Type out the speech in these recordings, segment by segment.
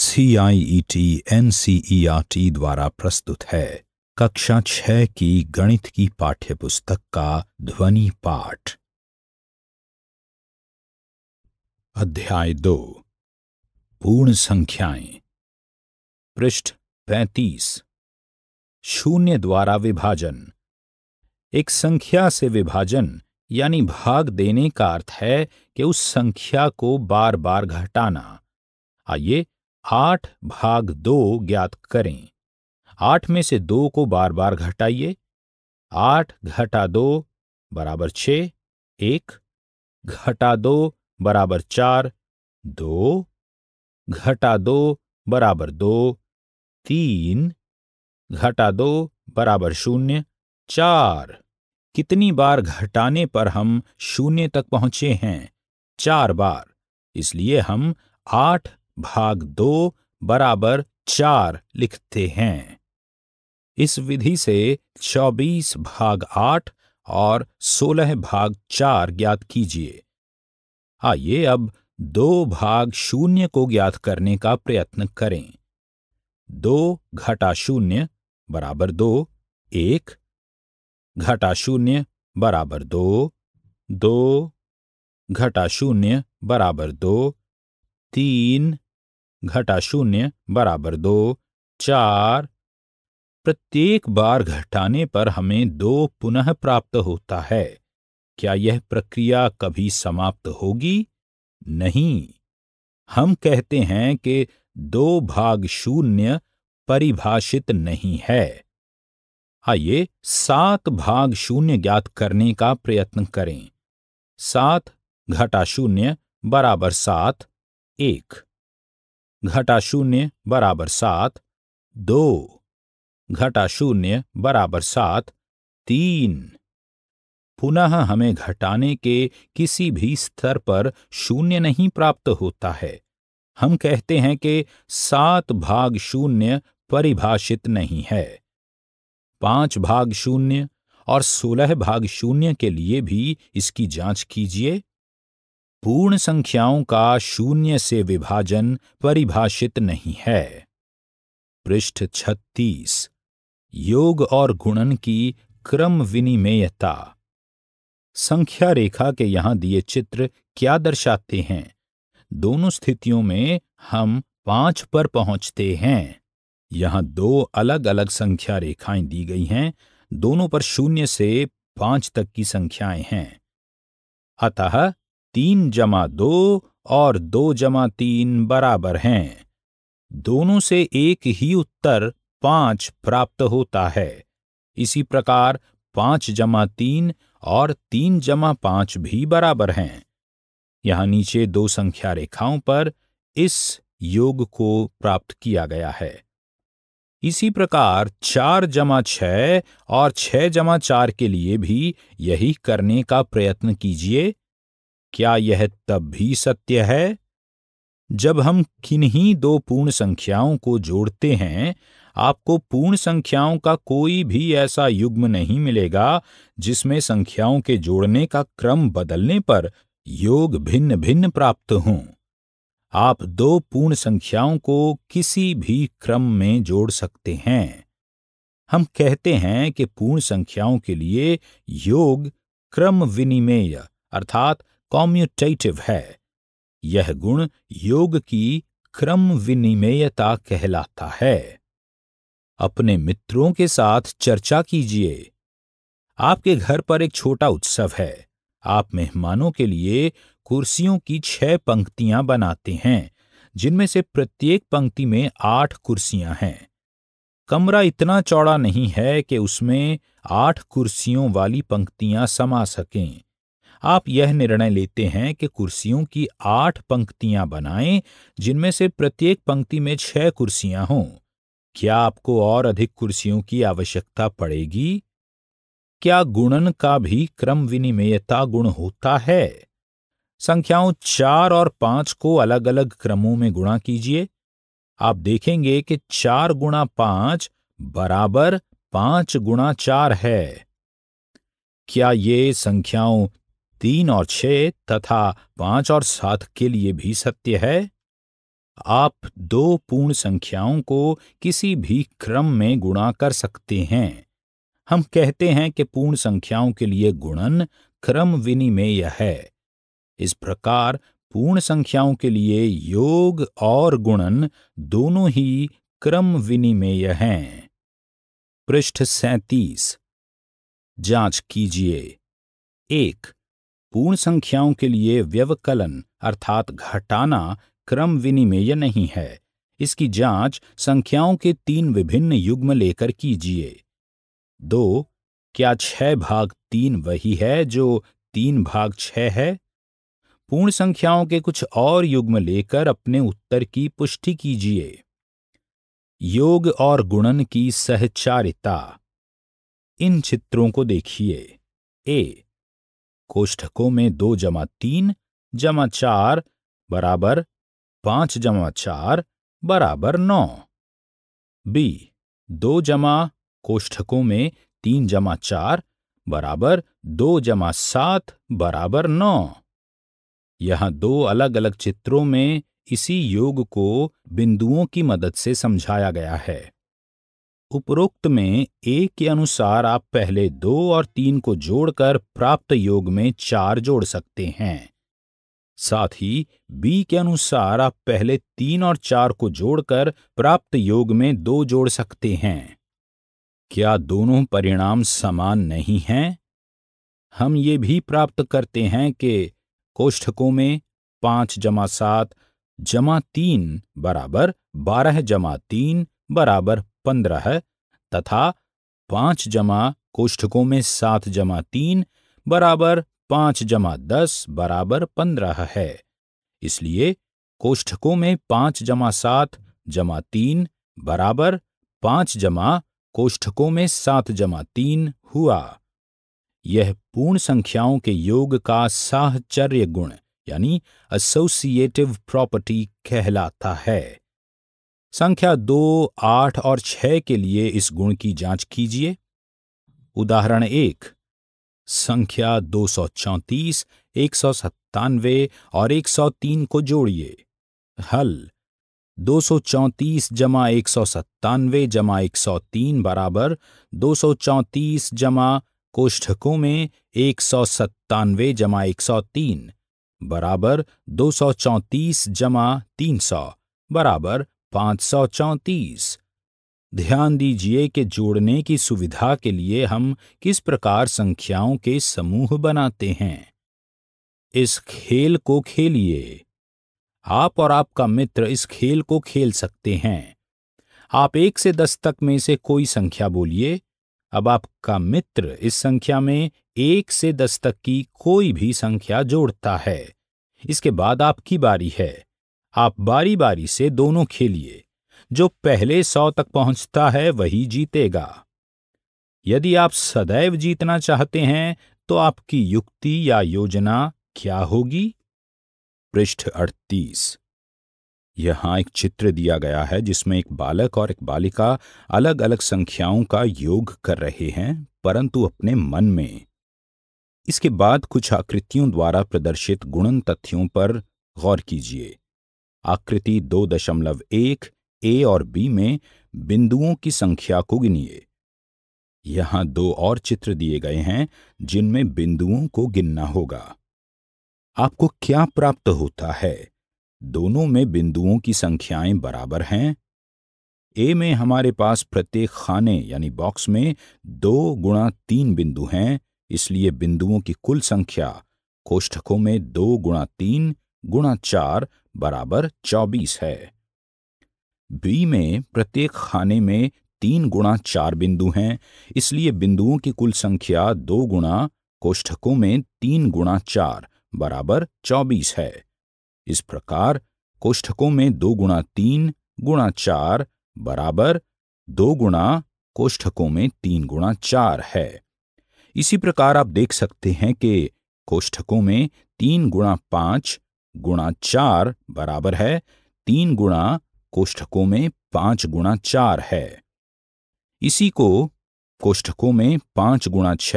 CIET NCERT e e द्वारा प्रस्तुत है कक्षा छह की गणित की पाठ्यपुस्तक का ध्वनि पाठ अध्याय दो पूर्ण संख्याएं पृष्ठ पैतीस शून्य द्वारा विभाजन एक संख्या से विभाजन यानी भाग देने का अर्थ है कि उस संख्या को बार बार घटाना आइए आठ भाग दो ज्ञात करें आठ में से दो को बार बार घटाइए आठ घटा दो बराबर छ एक घटा दो बराबर चार दो घटा दो बराबर दो तीन घटा दो बराबर शून्य चार कितनी बार घटाने पर हम शून्य तक पहुंचे हैं चार बार इसलिए हम आठ भाग दो बराबर चार लिखते हैं इस विधि से चौबीस भाग आठ और सोलह भाग चार ज्ञात कीजिए आइए अब दो भाग शून्य को ज्ञात करने का प्रयत्न करें दो घटा शून्य बराबर दो एक घटा शून्य बराबर दो दो घटा शून्य बराबर दो तीन घटा शून्य बराबर दो चार प्रत्येक बार घटाने पर हमें दो पुनः प्राप्त होता है क्या यह प्रक्रिया कभी समाप्त होगी नहीं हम कहते हैं कि दो भाग शून्य परिभाषित नहीं है आइए सात भाग शून्य ज्ञात करने का प्रयत्न करें सात घटा शून्य बराबर सात एक घटा शून्य बराबर सात दो घटा शून्य बराबर सात तीन पुनः हमें घटाने के किसी भी स्तर पर शून्य नहीं प्राप्त होता है हम कहते हैं कि सात भाग शून्य परिभाषित नहीं है पांच भाग शून्य और सोलह भाग शून्य के लिए भी इसकी जांच कीजिए पूर्ण संख्याओं का शून्य से विभाजन परिभाषित नहीं है पृष्ठ छत्तीस योग और गुणन की क्रम विनिमेयता संख्या रेखा के यहां दिए चित्र क्या दर्शाते हैं दोनों स्थितियों में हम पांच पर पहुंचते हैं यहां दो अलग अलग संख्या रेखाएं दी गई हैं दोनों पर शून्य से पांच तक की संख्याएं हैं अतः तीन जमा दो और दो जमा तीन बराबर हैं दोनों से एक ही उत्तर पांच प्राप्त होता है इसी प्रकार पांच जमा तीन और तीन जमा पांच भी बराबर हैं यहां नीचे दो संख्या रेखाओं पर इस योग को प्राप्त किया गया है इसी प्रकार चार जमा छ और छह जमा चार के लिए भी यही करने का प्रयत्न कीजिए क्या यह तब भी सत्य है जब हम किन्हीं दो पूर्ण संख्याओं को जोड़ते हैं आपको पूर्ण संख्याओं का कोई भी ऐसा युग्म नहीं मिलेगा जिसमें संख्याओं के जोड़ने का क्रम बदलने पर योग भिन्न भिन्न प्राप्त हों आप दो पूर्ण संख्याओं को किसी भी क्रम में जोड़ सकते हैं हम कहते हैं कि पूर्ण संख्याओं के लिए योग क्रम विनिमेय अर्थात कॉम्यूटेटिव है यह गुण योग की क्रम विनिमेयता कहलाता है अपने मित्रों के साथ चर्चा कीजिए आपके घर पर एक छोटा उत्सव है आप मेहमानों के लिए कुर्सियों की छह पंक्तियां बनाते हैं जिनमें से प्रत्येक पंक्ति में आठ कुर्सियां हैं कमरा इतना चौड़ा नहीं है कि उसमें आठ कुर्सियों वाली पंक्तियां समा सकें आप यह निर्णय लेते हैं कि कुर्सियों की आठ पंक्तियां बनाएं जिनमें से प्रत्येक पंक्ति में छह कुर्सियां हों क्या आपको और अधिक कुर्सियों की आवश्यकता पड़ेगी क्या गुणन का भी क्रम विनिमयता गुण होता है संख्याओं चार और पांच को अलग अलग क्रमों में गुणा कीजिए आप देखेंगे कि चार गुणा पांच बराबर पांच गुणा चार है क्या ये संख्याओं तीन और छह तथा पांच और सात के लिए भी सत्य है आप दो पूर्ण संख्याओं को किसी भी क्रम में गुणा कर सकते हैं हम कहते हैं कि पूर्ण संख्याओं के लिए गुणन क्रम विनिमेय है इस प्रकार पूर्ण संख्याओं के लिए योग और गुणन दोनों ही क्रम विनिमेय हैं पृष्ठ सैतीस जांच कीजिए एक पूर्ण संख्याओं के लिए व्यवकलन अर्थात घटाना क्रम विनिमेय नहीं है इसकी जांच संख्याओं के तीन विभिन्न युग्म लेकर कीजिए दो क्या छह भाग तीन वही है जो तीन भाग छह है पूर्ण संख्याओं के कुछ और युग्म लेकर अपने उत्तर की पुष्टि कीजिए योग और गुणन की सहचारिता इन चित्रों को देखिए ए कोष्ठकों में दो जमा तीन जमा चार बराबर पांच जमा चार बराबर नौ बी दो जमा कोष्ठकों में तीन जमा चार बराबर दो जमा सात बराबर नौ यहां दो अलग अलग चित्रों में इसी योग को बिंदुओं की मदद से समझाया गया है उपरोक्त में एक के अनुसार आप पहले दो और तीन को जोड़कर प्राप्त योग में चार जोड़ सकते हैं साथ ही बी के अनुसार आप पहले तीन और चार को जोड़कर प्राप्त योग में दो जोड़ सकते हैं क्या दोनों परिणाम समान नहीं हैं हम ये भी प्राप्त करते हैं कि कोष्ठकों में पांच जमा सात जमा तीन बराबर बारह जमा तीन बराबर पंद्रह तथा पांच जमा कोष्ठकों में सात जमा तीन बराबर पांच जमा दस बराबर पंद्रह है इसलिए कोष्ठकों में पांच जमा सात जमा तीन बराबर पांच जमा कोष्ठकों में सात जमा तीन हुआ यह पूर्ण संख्याओं के योग का साहचर्य गुण यानी एसोसिएटिव प्रॉपर्टी कहलाता है संख्या दो आठ और छह के लिए इस गुण की जांच कीजिए उदाहरण एक संख्या दो सौ चौंतीस एक सौ सत्तानवे और एक सौ तीन को जोड़िए हल दो सौ चौंतीस जमा एक सौ सत्तानवे जमा एक सौ तीन बराबर दो सौ चौंतीस जमा कोष्ठकों में एक सौ सत्तानवे जमा एक सौ तीन बराबर दो सौ चौंतीस जमा तीन सौ बराबर पाँच सौ चौंतीस ध्यान दीजिए कि जोड़ने की सुविधा के लिए हम किस प्रकार संख्याओं के समूह बनाते हैं इस खेल को खेलिए आप और आपका मित्र इस खेल को खेल सकते हैं आप एक से दस तक में से कोई संख्या बोलिए अब आपका मित्र इस संख्या में एक से दस तक की कोई भी संख्या जोड़ता है इसके बाद आपकी बारी है आप बारी बारी से दोनों खेलिए जो पहले सौ तक पहुंचता है वही जीतेगा यदि आप सदैव जीतना चाहते हैं तो आपकी युक्ति या योजना क्या होगी पृष्ठ अड़तीस यहां एक चित्र दिया गया है जिसमें एक बालक और एक बालिका अलग अलग संख्याओं का योग कर रहे हैं परंतु अपने मन में इसके बाद कुछ आकृतियों द्वारा प्रदर्शित गुणन तथ्यों पर गौर कीजिए आकृति दो दशमलव एक ए और बी में बिंदुओं की संख्या को गिनिए यहां दो और चित्र दिए गए हैं जिनमें बिंदुओं को गिनना होगा आपको क्या प्राप्त होता है दोनों में बिंदुओं की संख्याएं बराबर हैं ए में हमारे पास प्रत्येक खाने यानी बॉक्स में दो गुणा तीन बिंदु हैं इसलिए बिंदुओं की कुल संख्या कोष्ठकों में दो गुणा तीन गुणा चार बराबर चौबीस है बी में प्रत्येक खाने में तीन गुणा चार बिंदु हैं इसलिए बिंदुओं की कुल संख्या दो गुणा कोष्ठकों में तीन गुणा चार बराबर चौबीस है इस प्रकार कोष्ठकों में दो गुणा तीन गुणा चार बराबर दो गुणा कोष्ठकों में तीन गुणा चार है इसी प्रकार आप देख सकते हैं कि कोष्ठकों में तीन गुणा पांच गुणा चार बराबर है तीन गुणा कोष्ठकों में पांच गुणा चार है इसी को कोष्ठकों में पांच गुणा छ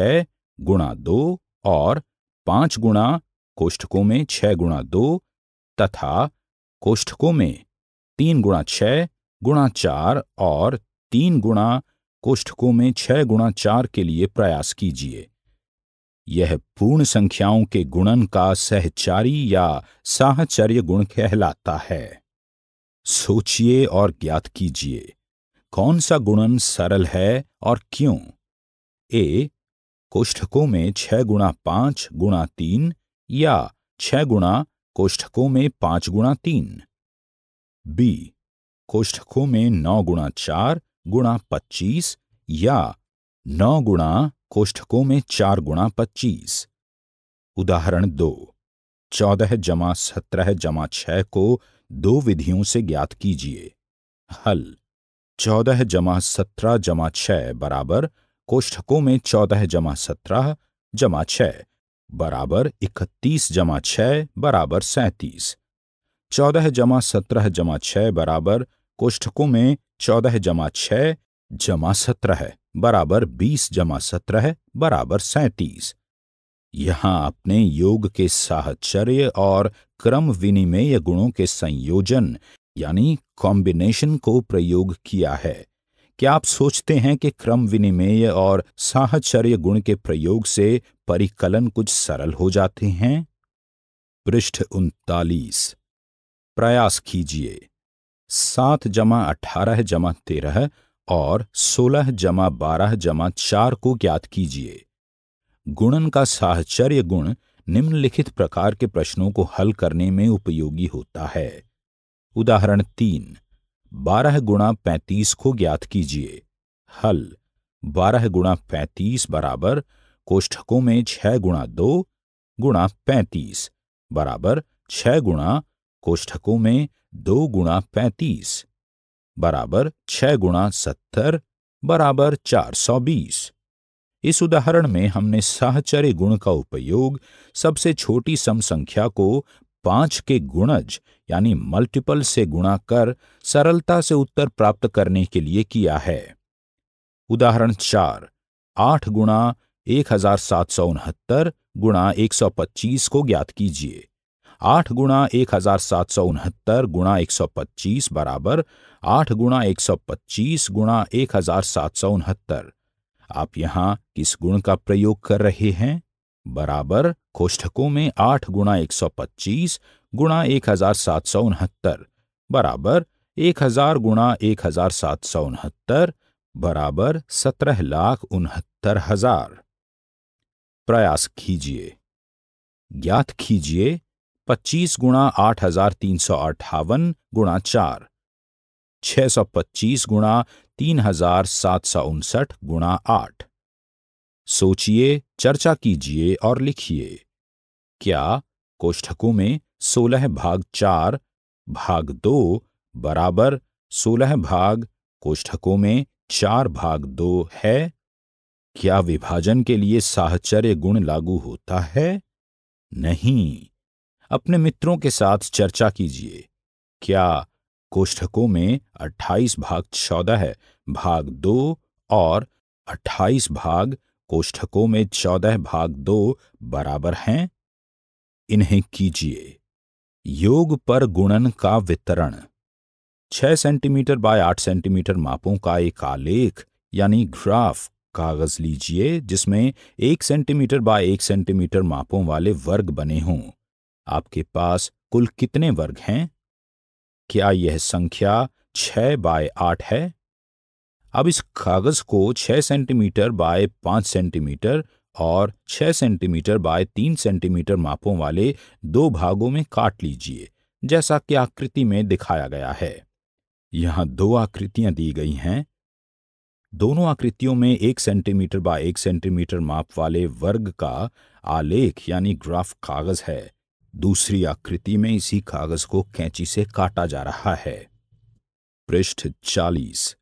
गुणा दो और पांच गुणा कोष्ठकों में छह गुणा दो तथा कोष्ठकों में तीन गुणा छः गुणा चार और तीन गुणा कोष्ठकों में छह गुणा चार के लिए प्रयास कीजिए यह पूर्ण संख्याओं के गुणन का सहचारी या साहचर्य गुण कहलाता है सोचिए और ज्ञात कीजिए कौन सा गुणन सरल है और क्यों ए कोष्ठकों में छह गुणा पांच गुणा तीन या छह गुणा कोष्ठकों में पांच गुणा तीन बी कोष्ठकों में नौ गुणा चार गुणा पच्चीस या नौ गुणा कोष्ठकों में चार गुणा पच्चीस उदाहरण दो चौदह जमा सत्रह जमा छह को दो विधियों से ज्ञात कीजिए हल चौदह जमा सत्रह जमा छह बराबर कोष्ठकों में चौदह जमा सत्रह जमा छह बराबर इकतीस जमा छह बराबर सैंतीस चौदह जमा सत्रह जमा छह बराबर कोष्ठकों में चौदह जमा छह जमा सत्रह बराबर बीस जमा सत्रह बराबर सैतीस यहां आपने योग के साहचर्य और क्रम विनिमय गुणों के संयोजन यानी कॉम्बिनेशन को प्रयोग किया है क्या आप सोचते हैं कि क्रम विनिमय और साहचर्य गुण के प्रयोग से परिकलन कुछ सरल हो जाते हैं पृष्ठ उनतालीस प्रयास कीजिए सात जमा अठारह जमा तेरह और सोलह जमा बारह जमा चार को ज्ञात कीजिए गुणन का साहचर्य गुण निम्नलिखित प्रकार के प्रश्नों को हल करने में उपयोगी होता है उदाहरण तीन बारह गुणा पैंतीस को ज्ञात कीजिए हल बारह गुणा पैंतीस बराबर कोष्ठकों में छह गुणा दो गुणा पैंतीस बराबर छह गुणा कोष्ठकों में दो गुणा पैंतीस बराबर छह गुणा सत्तर बराबर चार सौ बीस इस उदाहरण में हमने साहचर्य गुण का उपयोग सबसे छोटी सम संख्या को पांच के गुणज यानी मल्टीपल से गुणा कर सरलता से उत्तर प्राप्त करने के लिए किया है उदाहरण चार आठ गुणा एक हजार सात सौ उनहत्तर गुणा एक सौ पच्चीस को ज्ञात कीजिए आठ गुणा एक हजार सात सौ उनहत्तर गुणा एक सौ पच्चीस बराबर आठ गुणा एक सौ पच्चीस गुणा एक हजार सात सौ उनहत्तर आप यहाँ किस गुण का प्रयोग कर रहे हैं बराबर कोष्ठकों में आठ गुणा एक सौ पच्चीस गुणा एक हजार सात सौ उनहत्तर बराबर एक हजार गुणा एक हजार सात सौ उनहत्तर बराबर सत्रह लाख उनहत्तर हजार प्रयास कीजिए ज्ञात कीजिए पच्चीस गुणा आठ हजार तीन सौ अट्ठावन गुणा चार छ सौ पच्चीस गुणा तीन हजार सात सौ उनसठ गुणा आठ सोचिए चर्चा कीजिए और लिखिए क्या कोष्ठकों में सोलह भाग चार भाग दो बराबर सोलह भाग कोष्ठकों में चार भाग दो है क्या विभाजन के लिए साहचर्य गुण लागू होता है नहीं अपने मित्रों के साथ चर्चा कीजिए क्या कोष्ठकों में 28 भाग चौदह है भाग दो और 28 भाग कोष्ठकों में चौदह भाग दो बराबर हैं इन्हें कीजिए योग पर गुणन का वितरण 6 सेंटीमीटर बाय 8 सेंटीमीटर मापों का एक आलेख यानी ग्राफ कागज लीजिए जिसमें एक सेंटीमीटर बाय एक सेंटीमीटर मापों वाले वर्ग बने हों आपके पास कुल कितने वर्ग हैं क्या यह संख्या छह बाय आठ है अब इस कागज को छह सेंटीमीटर बाय पांच सेंटीमीटर और छह सेंटीमीटर बाय तीन सेंटीमीटर मापों वाले दो भागों में काट लीजिए जैसा कि आकृति में दिखाया गया है यहां दो आकृतियां दी गई हैं दोनों आकृतियों में एक सेंटीमीटर बाय एक सेंटीमीटर माप वाले वर्ग का आलेख यानी ग्राफ कागज है दूसरी आकृति में इसी कागज को कैंची से काटा जा रहा है पृष्ठ चालीस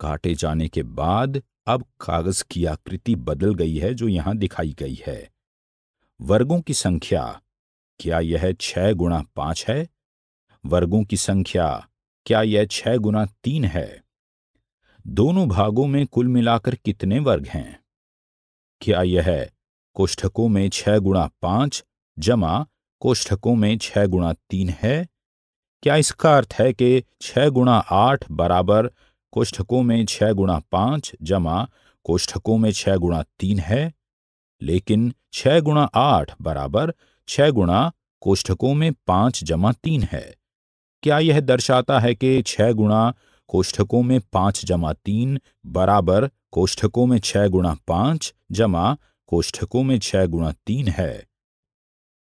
काटे जाने के बाद अब कागज की आकृति बदल गई है जो यहां दिखाई गई है वर्गों की संख्या क्या यह छह गुणा पांच है वर्गों की संख्या क्या यह छह गुणा तीन है दोनों भागों में कुल मिलाकर कितने वर्ग हैं क्या यह कोष्ठकों में छह गुणा पांच जमा कोष्ठकों में छह गुणा तीन है क्या इसका अर्थ है कि छह गुणा आठ बराबर कोष्ठकों में छह गुणा पांच जमा कोष्ठकों में छः गुणा तीन है लेकिन छह गुणा आठ बराबर छह गुणा कोष्ठकों में पांच जमा तीन है क्या यह दर्शाता है कि छह गुणा कोष्ठकों में पांच जमा तीन बराबर कोष्ठकों में छः गुणा पांच जमा कोष्ठकों में छः गुणा तीन है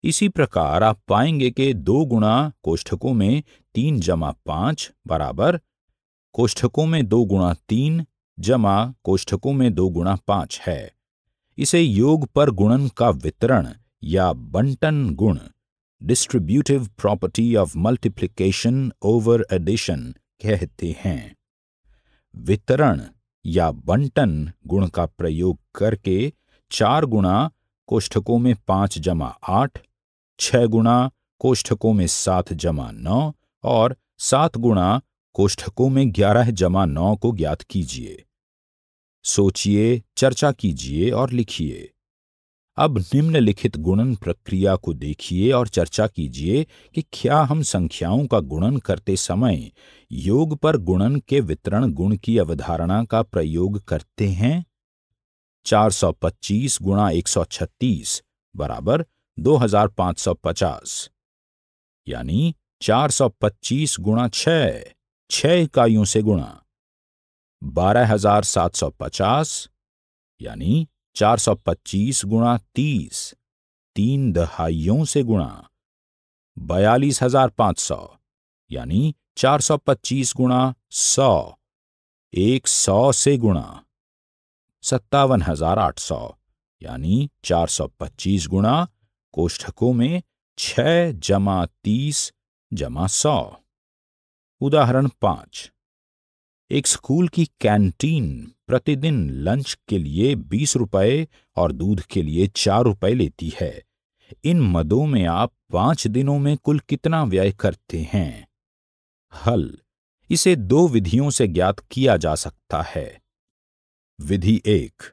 इसी प्रकार आप पाएंगे कि दो गुणा कोष्ठकों में तीन जमा पांच बराबर कोष्ठकों में दो गुणा तीन जमा कोष्ठकों में दो गुणा पांच है इसे योग पर गुणन का वितरण या बंटन गुण distributive property of multiplication over addition कहते हैं वितरण या बंटन गुण का प्रयोग करके चार गुणा कोष्ठकों में पांच जमा आठ छह गुणा कोष्ठकों में सात जमा नौ और सात गुणा कोष्ठकों में ग्यारह जमा नौ को ज्ञात कीजिए सोचिए चर्चा कीजिए और लिखिए अब निम्नलिखित गुणन प्रक्रिया को देखिए और चर्चा कीजिए कि क्या हम संख्याओं का गुणन करते समय योग पर गुणन के वितरण गुण की अवधारणा का प्रयोग करते हैं 425 सौ पच्चीस गुणा एक बराबर 2550 यानी 425 गुणा छह छः इकाइयों से गुणा 12750 यानी 425 गुणा तीस तीन दहाइयों से गुणा बयालीस हजार 425 सौ यानी गुणा सौ एक सौ से गुणा सत्तावन हजार आठ सौ यानी चार सौ पच्चीस गुणा कोष्ठकों में छ जमा तीस जमा सौ उदाहरण पांच एक स्कूल की कैंटीन प्रतिदिन लंच के लिए बीस रुपए और दूध के लिए चार रुपए लेती है इन मदों में आप पांच दिनों में कुल कितना व्यय करते हैं हल इसे दो विधियों से ज्ञात किया जा सकता है विधि एक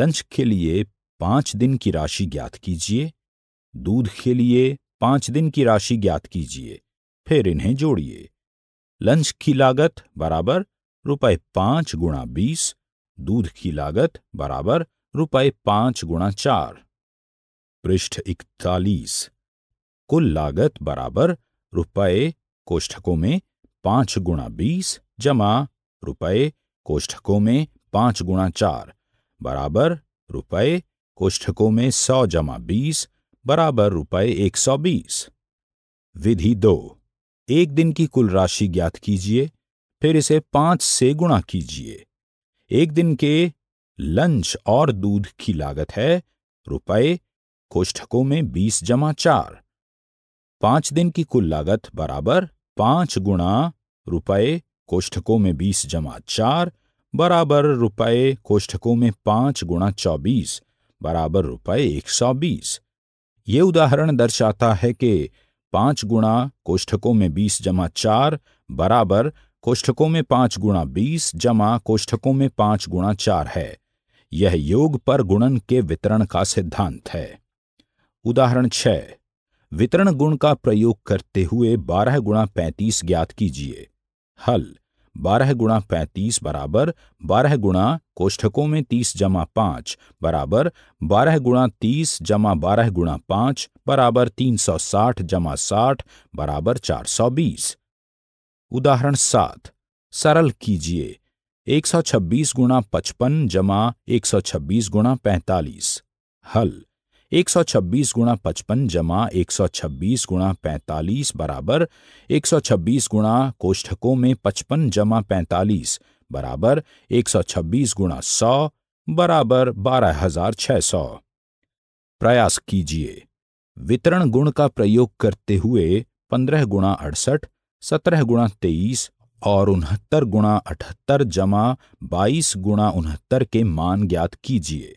लंच के लिए पांच दिन की राशि ज्ञात कीजिए दूध के लिए पांच दिन की राशि ज्ञात कीजिए फिर इन्हें जोड़िए लंच की लागत बराबर रुपये पांच गुणा बीस दूध की लागत बराबर रुपये पांच गुणा चार पृष्ठ इकतालीस कुल लागत बराबर रुपये कोष्ठकों में पांच गुणा बीस जमा रुपये कोष्ठकों में पांच गुणा चार बराबर रुपये कोष्ठकों में सौ जमा बीस बराबर रुपये एक सौ बीस विधि दो एक दिन की कुल राशि ज्ञात कीजिए फिर इसे पांच से गुणा कीजिए एक दिन के लंच और दूध की लागत है रुपए कोष्ठकों में बीस जमा चार पांच दिन की कुल लागत बराबर पांच गुणा रुपये कोष्ठकों में बीस जमा चार बराबर रुपए कोष्ठकों में पांच गुणा चौबीस बराबर रुपये एक सौ बीस ये उदाहरण दर्शाता है कि पांच गुणा कोष्ठकों में बीस जमा चार बराबर कोष्ठकों में पांच गुणा बीस जमा कोष्ठकों में पांच गुणा चार है यह योग पर गुणन के वितरण का सिद्धांत है उदाहरण छह वितरण गुण का प्रयोग करते हुए बारह गुणा पैंतीस ज्ञात कीजिए हल बारह गुणा पैंतीस बराबर बारह गुणा कोष्ठकों में तीस जमा पाँच बराबर बारह गुणा तीस जमा बारह गुणा पाँच बराबर तीन सौ साठ जमा साठ बराबर चार सौ बीस उदाहरण सात सरल कीजिए एक सौ छब्बीस गुणा पचपन जमा एक सौ छब्बीस गुणा पैंतालीस हल एक सौ छब्बीस गुणा पचपन जमा एक सौ छब्बीस गुणा पैंतालीस बराबर एक सौ छब्बीस गुणा कोष्ठकों में पचपन जमा पैंतालीस बराबर एक सौ छब्बीस गुणा सौ बराबर बारह हजार छह सौ प्रयास कीजिए वितरण गुण का प्रयोग करते हुए पंद्रह गुणा अड़सठ सत्रह गुणा तेईस और उनहत्तर गुणा अठहत्तर जमा बाईस गुणा उनहत्तर के मान ज्ञात कीजिए